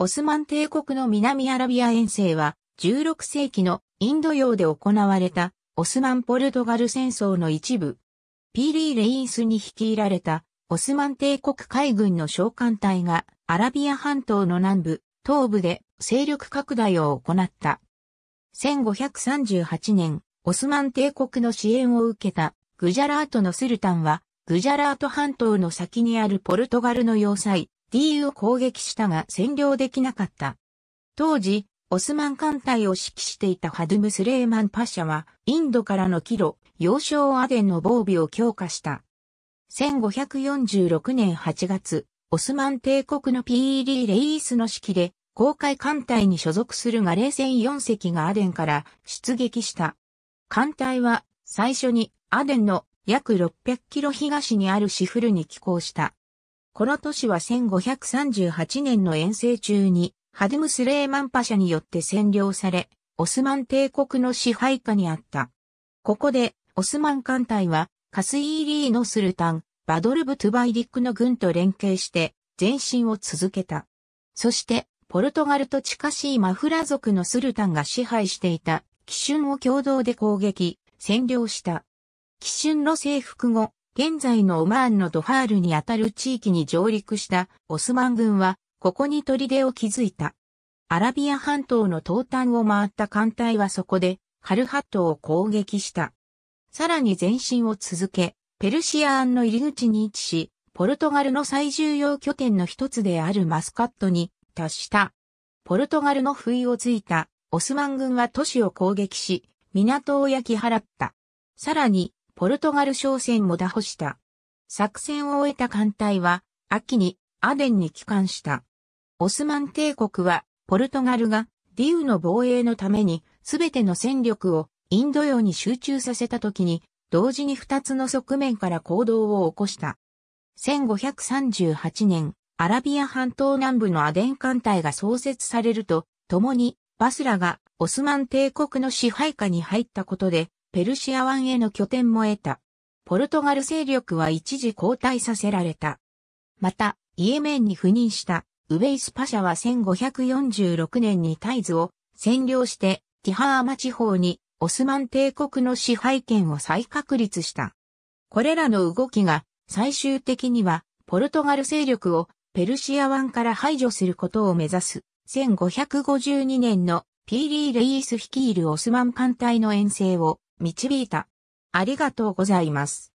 オスマン帝国の南アラビア遠征は、16世紀のインド洋で行われたオスマン・ポルトガル戦争の一部。ピーリー・レインスに率いられたオスマン帝国海軍の召喚隊がアラビア半島の南部、東部で勢力拡大を行った。1538年、オスマン帝国の支援を受けたグジャラートのスルタンは、グジャラート半島の先にあるポルトガルの要塞、DU を攻撃したが占領できなかった。当時、オスマン艦隊を指揮していたハドゥム・スレーマン・パシャは、インドからのキロ、要衝アデンの防備を強化した。1546年8月、オスマン帝国のピーリー・レイースの指揮で、公海艦隊に所属するガレー船4隻がアデンから出撃した。艦隊は、最初にアデンの約600キロ東にあるシフルに寄港した。この都市は1538年の遠征中に、ハドムスレーマンパシャによって占領され、オスマン帝国の支配下にあった。ここで、オスマン艦隊は、カスイーリーのスルタン、バドルブ・トゥバイディックの軍と連携して、前進を続けた。そして、ポルトガルと近しいマフラ族のスルタンが支配していた、キシュンを共同で攻撃、占領した。キシュンの征服後、現在のオマーンのドファールにあたる地域に上陸したオスマン軍は、ここに砦を築いた。アラビア半島の東端を回った艦隊はそこで、カルハットを攻撃した。さらに前進を続け、ペルシアンの入り口に位置し、ポルトガルの最重要拠点の一つであるマスカットに達した。ポルトガルの不意をついたオスマン軍は都市を攻撃し、港を焼き払った。さらに、ポルトガル商船も打破した。作戦を終えた艦隊は、秋にアデンに帰還した。オスマン帝国は、ポルトガルがディウの防衛のために、すべての戦力をインド洋に集中させた時に、同時に二つの側面から行動を起こした。1538年、アラビア半島南部のアデン艦隊が創設されると、共に、バスラがオスマン帝国の支配下に入ったことで、ペルシア湾への拠点も得た。ポルトガル勢力は一時交代させられた。また、イエメンに赴任したウベイスパシャは1546年にタイズを占領してティハーマ地方にオスマン帝国の支配権を再確立した。これらの動きが最終的にはポルトガル勢力をペルシア湾から排除することを目指す1552年のピーリー・レイース率いるオスマン艦隊の遠征を導いた。ありがとうございます。